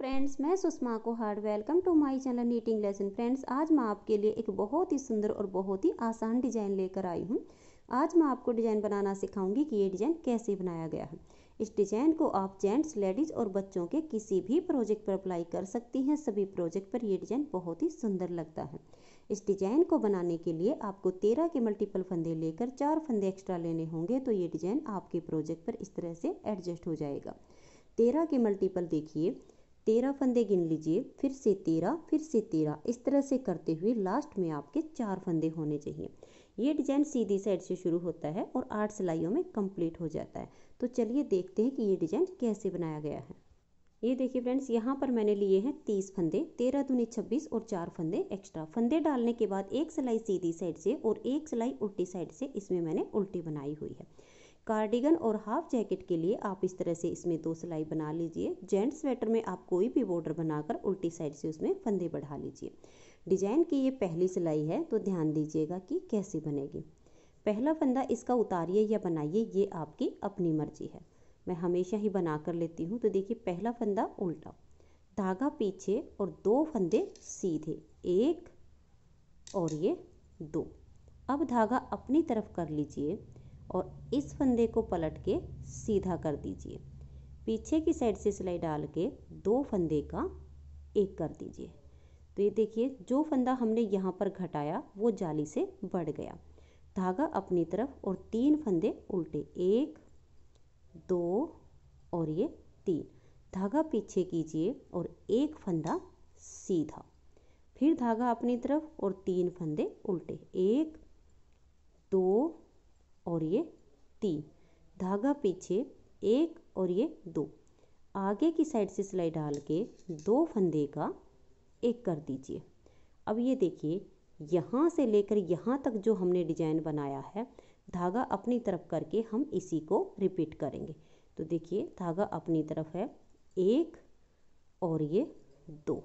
friends मैं सुषमा को hard welcome to my channel knitting lesson friends आज मैं आपके लिए एक बहुत ही सुंदर और बहुत ही आसान डिज़ाइन लेकर आई हूँ आज मैं आपको डिज़ाइन बनाना सिखाऊंगी कि ये डिज़ाइन कैसे बनाया गया है इस डिज़ाइन को आप जेंट्स लेडीज़ और बच्चों के किसी भी प्रोजेक्ट पर अप्लाई कर सकती हैं सभी प्रोजेक्ट पर यह डिज़ाइन बहुत ही सुंदर लगता है इस डिज़ाइन को बनाने के लिए आपको तेरह के मल्टीपल फंदे लेकर चार फंदे एक्स्ट्रा लेने होंगे तो ये डिज़ाइन आपके प्रोजेक्ट पर इस तरह से एडजस्ट हो जाएगा तेरह के मल्टीपल देखिए तेरह फंदे गिन लीजिए फिर से तेरह फिर से तेरह इस तरह से करते हुए लास्ट में आपके चार फंदे होने चाहिए ये डिजाइन सीधी साइड से शुरू होता है और आठ सिलाइयों में कंप्लीट हो जाता है तो चलिए देखते हैं कि ये डिजाइन कैसे बनाया गया है ये देखिए फ्रेंड्स यहाँ पर मैंने लिए हैं तीस फंदे तेरह दूनी छब्बीस और चार फंदे एक्स्ट्रा फंदे डालने के बाद एक सिलाई सीधी साइड से और एक सिलाई उल्टी साइड से इसमें मैंने उल्टी बनाई हुई है कार्डिगन और हाफ जैकेट के लिए आप इस तरह से इसमें दो सिलाई बना लीजिए जेंट स्वेटर में आप कोई भी बॉर्डर बनाकर उल्टी साइड से उसमें फंदे बढ़ा लीजिए डिजाइन की ये पहली सिलाई है तो ध्यान दीजिएगा कि कैसे बनेगी पहला फंदा इसका उतारिए या बनाइए ये आपकी अपनी मर्जी है मैं हमेशा ही बना कर लेती हूँ तो देखिए पहला फंदा उल्टा धागा पीछे और दो फंदे सीधे एक और ये दो अब धागा अपनी तरफ कर लीजिए और इस फंदे को पलट के सीधा कर दीजिए पीछे की साइड से सिलाई डाल के दो फंदे का एक कर दीजिए तो ये देखिए जो फंदा हमने यहाँ पर घटाया वो जाली से बढ़ गया धागा अपनी तरफ और तीन फंदे उल्टे एक दो और ये तीन धागा पीछे कीजिए और एक फंदा सीधा फिर धागा अपनी तरफ और तीन फंदे उल्टे एक दो और ये तीन धागा पीछे एक और ये दो आगे की साइड से सिलाई डाल के दो फंदे का एक कर दीजिए अब ये देखिए यहाँ से लेकर यहाँ तक जो हमने डिजाइन बनाया है धागा अपनी तरफ करके हम इसी को रिपीट करेंगे तो देखिए धागा अपनी तरफ है एक और ये दो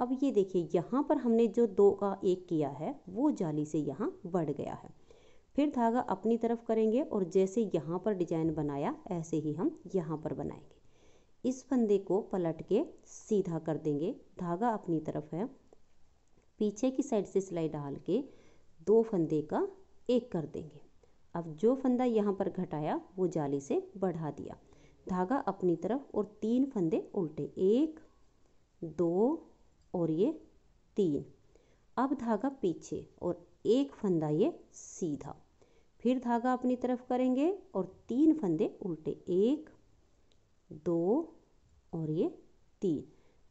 अब ये देखिए यहाँ पर हमने जो दो का एक किया है वो जाली से यहाँ बढ़ गया है फिर धागा अपनी तरफ करेंगे और जैसे यहाँ पर डिजाइन बनाया ऐसे ही हम यहाँ पर बनाएंगे इस फंदे को पलट के सीधा कर देंगे धागा अपनी तरफ है पीछे की साइड से सिलाई डाल के दो फंदे का एक कर देंगे अब जो फंदा यहाँ पर घटाया वो जाली से बढ़ा दिया धागा अपनी तरफ और तीन फंदे उल्टे एक दो और ये तीन अब धागा पीछे और एक फंदा ये सीधा फिर धागा अपनी तरफ करेंगे और तीन फंदे उल्टे एक दो और ये तीन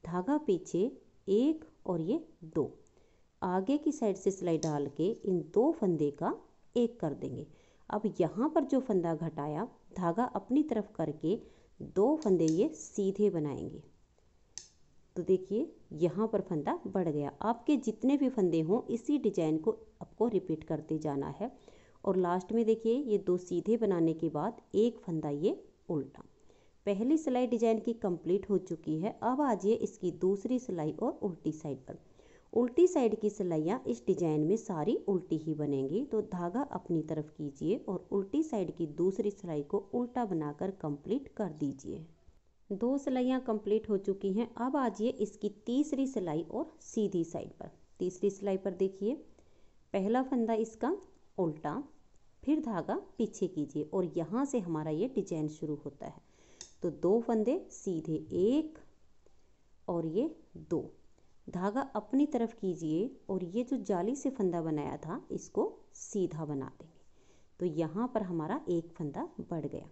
धागा पीछे एक और ये दो आगे की साइड से सिलाई डाल के इन दो फंदे का एक कर देंगे अब यहाँ पर जो फंदा घटाया धागा अपनी तरफ करके दो फंदे ये सीधे बनाएंगे तो देखिए यहाँ पर फंदा बढ़ गया आपके जितने भी फंदे हों इसी डिजाइन को आपको रिपीट करते जाना है और लास्ट में देखिए ये दो सीधे बनाने के बाद एक फंदा ये उल्टा पहली सिलाई डिजाइन की कंप्लीट हो चुकी है अब आ जाइए इसकी दूसरी सिलाई और उल्टी साइड पर उल्टी साइड की सिलाइयाँ इस डिजाइन में सारी उल्टी ही बनेंगी तो धागा अपनी तरफ कीजिए और उल्टी साइड की दूसरी सिलाई को उल्टा बनाकर कंप्लीट कर दीजिए दो सिलाइयाँ कंप्लीट हो चुकी हैं अब आ जाइए इसकी तीसरी सिलाई और सीधी साइड पर तीसरी सिलाई पर देखिए पहला फंदा इसका उल्टा फिर धागा पीछे कीजिए और यहाँ से हमारा ये डिजाइन शुरू होता है तो दो फंदे सीधे एक और ये दो धागा अपनी तरफ कीजिए और ये जो जाली से फंदा बनाया था इसको सीधा बना देंगे तो यहाँ पर हमारा एक फंदा बढ़ गया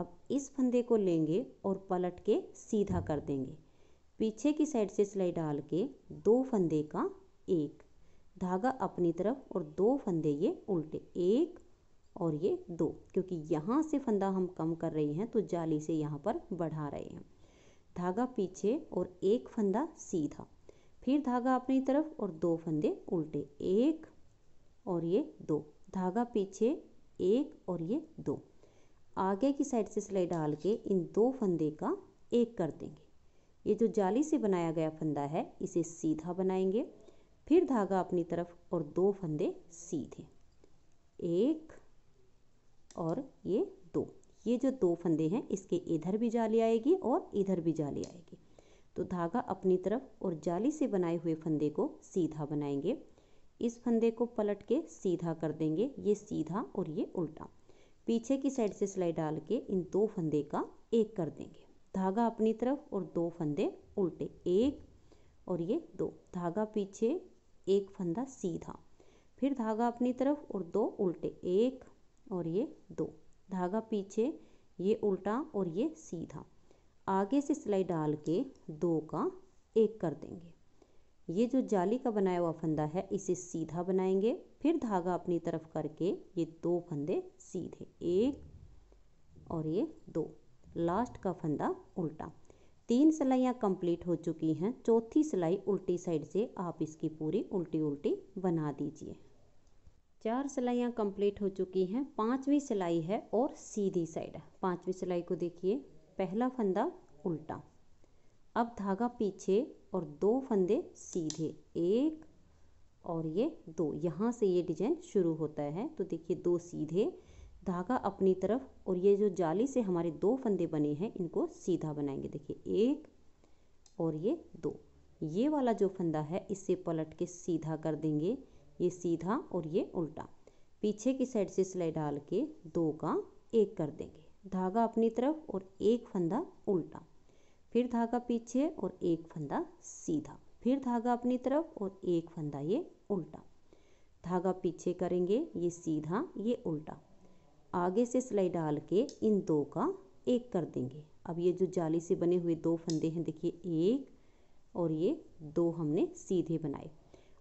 अब इस फंदे को लेंगे और पलट के सीधा कर देंगे पीछे की साइड से सिलाई डाल के दो फंदे का एक धागा अपनी तरफ और दो फंदे ये उल्टे एक और ये दो क्योंकि यहाँ से फंदा हम कम कर रहे हैं तो जाली से यहाँ पर बढ़ा रहे हैं धागा पीछे और एक फंदा सीधा फिर धागा अपनी तरफ और दो फंदे उल्टे एक और ये दो धागा पीछे एक और ये दो आगे की साइड से सिलाई डाल के इन दो फंदे का एक कर देंगे ये जो जाली से बनाया गया फंदा है इसे सीधा बनाएंगे फिर धागा अपनी तरफ और दो फंदे सीधे एक और ये दो ये जो दो फंदे हैं इसके इधर भी जाली आएगी और इधर भी जाली आएगी तो धागा अपनी तरफ और जाली से बनाए हुए फंदे को सीधा बनाएंगे इस फंदे को पलट के सीधा कर देंगे ये सीधा और ये उल्टा पीछे की साइड से सिलाई डाल के इन दो फंदे का एक कर देंगे धागा अपनी तरफ और दो फंदे उल्टे एक और ये दो धागा पीछे एक फंदा सीधा फिर धागा अपनी तरफ और दो उल्टे एक और ये दो धागा पीछे ये उल्टा और ये सीधा आगे से सिलाई डाल के दो का एक कर देंगे ये जो जाली का बनाया हुआ फंदा है इसे सीधा बनाएंगे फिर धागा अपनी तरफ करके ये दो फंदे सीधे एक और ये दो लास्ट का फंदा उल्टा तीन सिलाइयाँ कंप्लीट हो चुकी हैं चौथी सिलाई उल्टी साइड से आप इसकी पूरी उल्टी उल्टी बना दीजिए चार सिलाइयाँ कंप्लीट हो चुकी हैं पांचवी सिलाई है और सीधी साइड पांचवी सिलाई को देखिए पहला फंदा उल्टा अब धागा पीछे और दो फंदे सीधे एक और ये दो यहाँ से ये डिजाइन शुरू होता है तो देखिए दो सीधे धागा अपनी तरफ और ये जो जाली से हमारे दो फंदे बने हैं इनको सीधा बनाएंगे देखिए एक और ये दो ये वाला जो फंदा है इसे पलट के सीधा कर देंगे ये सीधा और ये उल्टा पीछे की साइड से सिलाई डाल के दो का एक कर देंगे धागा अपनी तरफ और एक फंदा उल्टा फिर धागा पीछे और एक फंदा सीधा फिर धागा अपनी तरफ और एक फंदा ये उल्टा धागा पीछे करेंगे ये सीधा ये उल्टा आगे से सिलाई डाल के इन दो का एक कर देंगे अब ये जो जाली से बने हुए दो फंदे हैं देखिए एक और ये दो हमने सीधे बनाए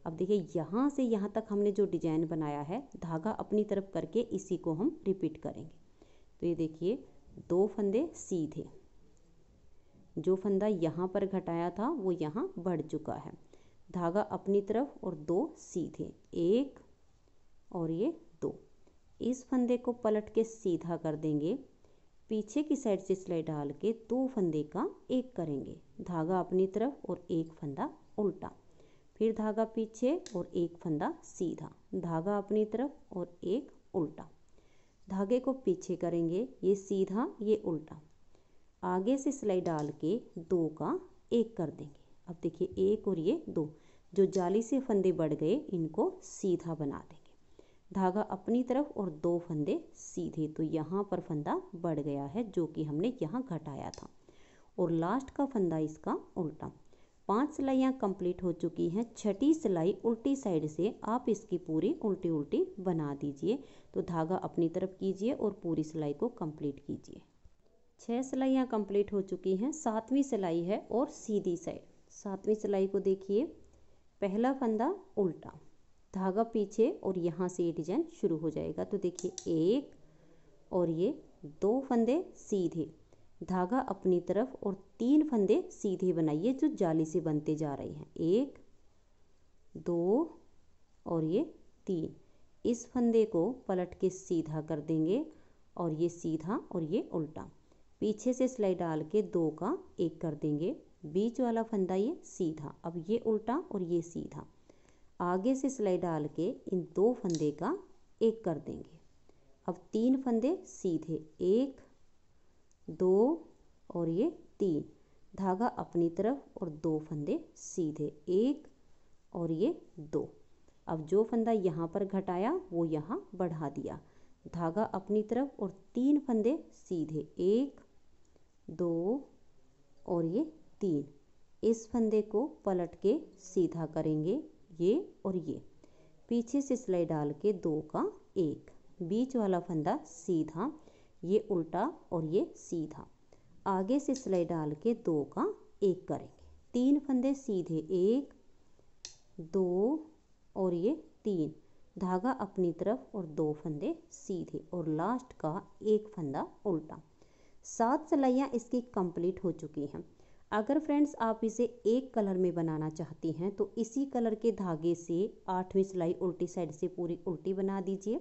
अब देखिए यहाँ से यहाँ तक हमने जो डिजाइन बनाया है धागा अपनी तरफ करके इसी को हम रिपीट करेंगे तो ये देखिए दो फंदे सीधे जो फंदा यहाँ पर घटाया था वो यहाँ बढ़ चुका है धागा अपनी तरफ और दो सीधे एक और ये इस फंदे को पलट के सीधा कर देंगे पीछे की साइड से सिलाई डाल के दो फंदे का एक करेंगे धागा अपनी तरफ और एक फंदा उल्टा फिर धागा पीछे और एक फंदा सीधा धागा अपनी तरफ और एक उल्टा धागे को पीछे करेंगे ये सीधा ये उल्टा आगे से सिलाई डाल के दो का एक कर देंगे अब देखिए एक और ये दो जो जाली से फंदे बढ़ गए इनको सीधा बना दें धागा अपनी तरफ और दो फंदे सीधे तो यहाँ पर फंदा बढ़ गया है जो कि हमने यहाँ घटाया था और लास्ट का फंदा इसका उल्टा पांच सिलाइयाँ कंप्लीट हो चुकी हैं छठी सिलाई उल्टी साइड से आप इसकी पूरी उल्टी उल्टी बना दीजिए तो धागा अपनी तरफ कीजिए और पूरी सिलाई को कंप्लीट कीजिए छह सिलाइयाँ कंप्लीट हो चुकी हैं सातवीं सिलाई है और सीधी साइड सातवीं सिलाई को देखिए पहला फंदा उल्टा धागा पीछे और यहाँ से ये डिजाइन शुरू हो जाएगा तो देखिए एक और ये दो फंदे सीधे धागा अपनी तरफ और तीन फंदे सीधे बनाइए जो जाली से बनते जा रहे हैं एक दो और ये तीन इस फंदे को पलट के सीधा कर देंगे और ये सीधा और ये उल्टा पीछे से सिलाई डाल के दो का एक कर देंगे बीच वाला फंदा ये सीधा अब ये उल्टा और ये सीधा आगे से सिलाई डाल के इन दो फंदे का एक कर देंगे अब तीन फंदे सीधे एक दो और ये तीन धागा अपनी तरफ और दो फंदे सीधे एक और ये दो अब जो फंदा यहाँ पर घटाया वो यहाँ बढ़ा दिया धागा अपनी तरफ और तीन फंदे सीधे एक दो और ये तीन इस फंदे को पलट के सीधा करेंगे ये और ये पीछे से सिलाई डाल के दो का एक बीच वाला फंदा सीधा ये उल्टा और ये सीधा आगे से सिलाई डाल के दो का एक करेंगे तीन फंदे सीधे एक दो और ये तीन धागा अपनी तरफ और दो फंदे सीधे और लास्ट का एक फंदा उल्टा सात सिलाइयाँ इसकी कंप्लीट हो चुकी हैं अगर फ्रेंड्स आप इसे एक कलर में बनाना चाहती हैं तो इसी कलर के धागे से आठवीं सिलाई उल्टी साइड से पूरी उल्टी बना दीजिए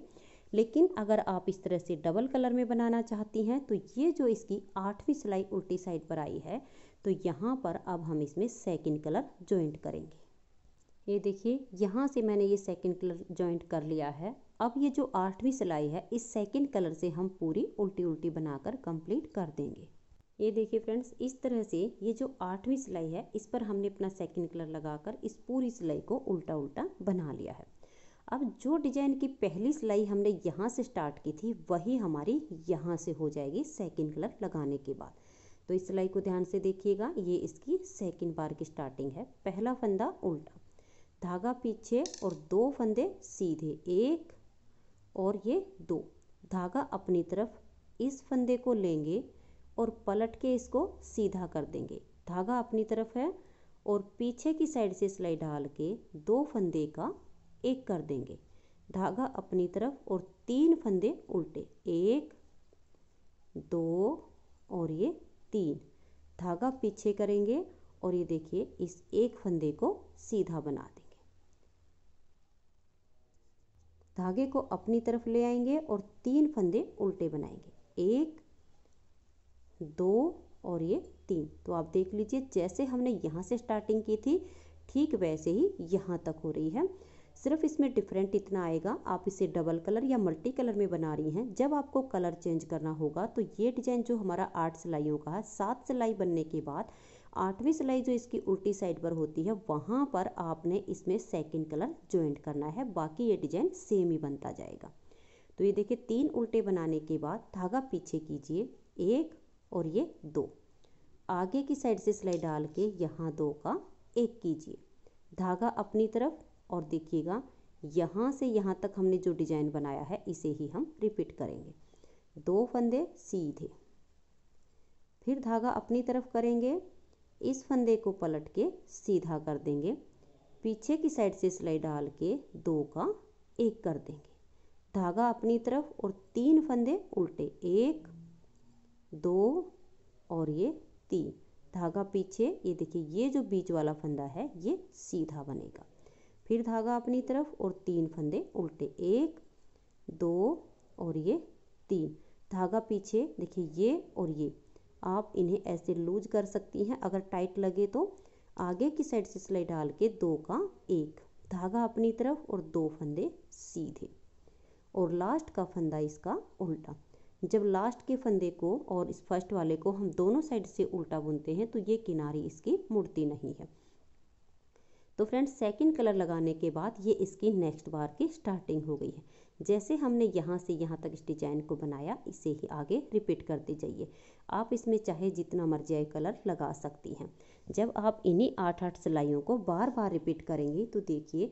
लेकिन अगर आप इस तरह से डबल कलर में बनाना चाहती हैं तो ये जो इसकी आठवीं सिलाई उल्टी साइड पर आई है तो यहाँ पर अब हम इसमें सेकंड कलर जॉइंट करेंगे ये देखिए यहाँ से मैंने ये सेकंड कलर ज्वाइंट कर लिया है अब ये जो आठवीं सिलाई है इस सेकंड कलर से हम पूरी उल्टी उल्टी बनाकर कंप्लीट कर देंगे ये देखिए फ्रेंड्स इस तरह से ये जो आठवीं सिलाई है इस पर हमने अपना सेकंड कलर लगाकर इस पूरी सिलाई को उल्टा उल्टा बना लिया है अब जो डिजाइन की पहली सिलाई हमने यहाँ से स्टार्ट की थी वही हमारी यहाँ से हो जाएगी सेकंड कलर लगाने के बाद तो इस सिलाई को ध्यान से देखिएगा ये इसकी सेकंड बार की स्टार्टिंग है पहला फंदा उल्टा धागा पीछे और दो फंदे सीधे एक और ये दो धागा अपनी तरफ इस फंदे को लेंगे और पलट के इसको सीधा कर देंगे धागा अपनी तरफ है और पीछे की साइड से सिलाई डाल के दो फंदे का एक कर देंगे धागा अपनी तरफ और तीन फंदे उल्टे एक दो और ये तीन धागा पीछे करेंगे और ये देखिए इस एक फंदे को सीधा बना देंगे धागे को अपनी तरफ ले आएंगे और तीन फंदे उल्टे बनाएंगे एक दो और ये तीन तो आप देख लीजिए जैसे हमने यहाँ से स्टार्टिंग की थी ठीक वैसे ही यहाँ तक हो रही है सिर्फ इसमें डिफरेंट इतना आएगा आप इसे डबल कलर या मल्टी कलर में बना रही हैं जब आपको कलर चेंज करना होगा तो ये डिजाइन जो हमारा आठ सिलाइयों का है सात सिलाई बनने के बाद आठवीं सिलाई जो इसकी उल्टी साइड पर होती है वहाँ पर आपने इसमें सेकंड कलर ज्वाइंट करना है बाकी ये डिजाइन सेम ही बनता जाएगा तो ये देखिए तीन उल्टे बनाने के बाद धागा पीछे कीजिए एक और ये दो आगे की साइड से सिलाई डाल के यहाँ दो का एक कीजिए धागा अपनी तरफ और देखिएगा यहाँ से यहाँ तक हमने जो डिजाइन बनाया है इसे ही हम रिपीट करेंगे दो फंदे सीधे फिर धागा अपनी तरफ करेंगे इस फंदे को पलट के सीधा कर देंगे पीछे की साइड से सिलाई डाल के दो का एक कर देंगे धागा अपनी तरफ और तीन फंदे उल्टे एक दो और ये तीन धागा पीछे ये देखिए ये जो बीच वाला फंदा है ये सीधा बनेगा फिर धागा अपनी तरफ और तीन फंदे उल्टे एक दो और ये तीन धागा पीछे देखिए ये और ये आप इन्हें ऐसे लूज कर सकती हैं अगर टाइट लगे तो आगे की साइड से सिलाई डाल के दो का एक धागा अपनी तरफ और दो फंदे सीधे और लास्ट का फंदा इसका उल्टा जब लास्ट के फंदे को और इस फर्स्ट वाले को हम दोनों साइड से उल्टा बुनते हैं तो ये किनारी इसकी मुड़ती नहीं है तो फ्रेंड्स सेकंड कलर लगाने के बाद ये इसकी नेक्स्ट बार की स्टार्टिंग हो गई है जैसे हमने यहाँ से यहाँ तक इस डिजाइन को बनाया इसे ही आगे रिपीट करते जाइए आप इसमें चाहे जितना मर्जी आए कलर लगा सकती हैं जब आप इन्हीं आठ आठ सिलाइयों को बार बार रिपीट करेंगी तो देखिए